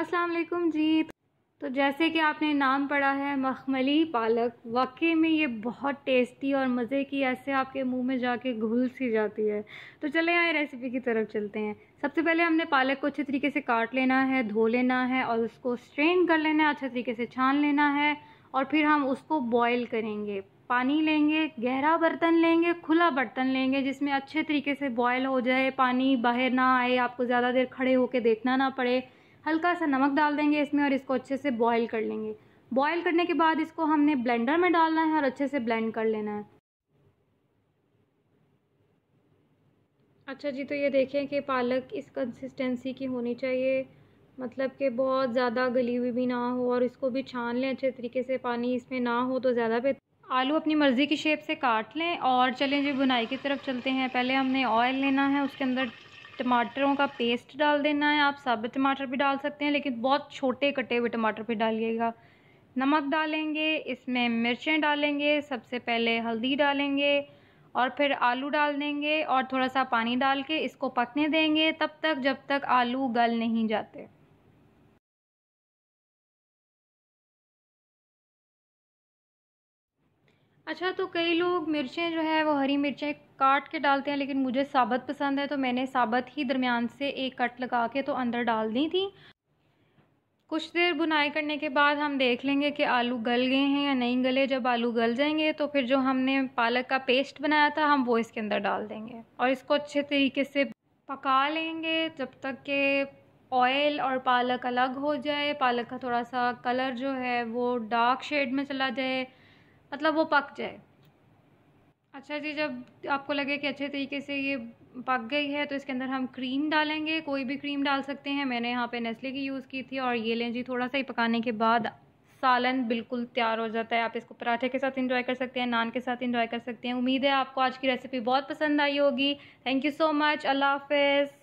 अस्सलाम वालेकुम जी तो जैसे कि आपने नाम पढ़ा है मखमली पालक वाकई में ये बहुत टेस्टी और मज़े की ऐसे आपके मुंह में जाके घुल सी जाती है तो चले आए रेसिपी की तरफ चलते हैं सबसे पहले हमने पालक को अच्छे तरीके से काट लेना है धो लेना है और उसको स्ट्रेन कर लेना है अच्छे तरीके से छान लेना है और फिर हम उसको बॉयल करेंगे पानी लेंगे गहरा बर्तन लेंगे खुला बर्तन लेंगे जिसमें अच्छे तरीके से बॉयल हो जाए पानी बाहर ना आए आपको ज़्यादा देर खड़े होकर देखना ना पड़े हल्का सा नमक डाल देंगे इसमें और इसको अच्छे से बॉयल कर लेंगे बॉयल करने के बाद इसको हमने ब्लेंडर में डालना है और अच्छे से ब्लेंड कर लेना है अच्छा जी तो ये देखें कि पालक इस कंसिस्टेंसी की होनी चाहिए मतलब कि बहुत ज़्यादा गली हुई भी ना हो और इसको भी छान लें अच्छे तरीके से पानी इसमें ना हो तो ज़्यादा बेहतर आलू अपनी मर्ज़ी की शेप से काट लें और चलें जो बुनाई की तरफ चलते हैं पहले हमने ऑयल लेना है उसके अंदर टमाटरों का पेस्ट डाल देना है आप साबित टमाटर भी डाल सकते हैं लेकिन बहुत छोटे कटे हुए टमाटर भी डालिएगा नमक डालेंगे इसमें मिर्चें डालेंगे सबसे पहले हल्दी डालेंगे और फिर आलू डाल देंगे और थोड़ा सा पानी डाल के इसको पकने देंगे तब तक जब तक आलू गल नहीं जाते अच्छा तो कई लोग मिर्चें जो है वो हरी मिर्चें काट के डालते हैं लेकिन मुझे साबत पसंद है तो मैंने साबत ही दरमियान से एक कट लगा के तो अंदर डाल दी थी कुछ देर बुनाई करने के बाद हम देख लेंगे कि आलू गल गए हैं या नहीं गले जब आलू गल जाएंगे तो फिर जो हमने पालक का पेस्ट बनाया था हम वो इसके अंदर डाल देंगे और इसको अच्छे तरीके से पका लेंगे जब तक के ऑयल और पालक अलग हो जाए पालक का थोड़ा सा कलर जो है वो डार्क शेड में चला जाए मतलब वो पक जाए अच्छा जी जब आपको लगे कि अच्छे तरीके से ये पक गई है तो इसके अंदर हम क्रीम डालेंगे कोई भी क्रीम डाल सकते हैं मैंने यहाँ पे नेस्ले की यूज़ की थी और ये लें जी थोड़ा सा ही पकाने के बाद सालन बिल्कुल तैयार हो जाता है आप इसको पराठे के साथ इंजॉय कर सकते हैं नान के साथ इंजॉय कर सकते हैं उम्मीद है आपको आज की रेसिपी बहुत पसंद आई होगी थैंक यू सो मच अल्लाह हाफिज़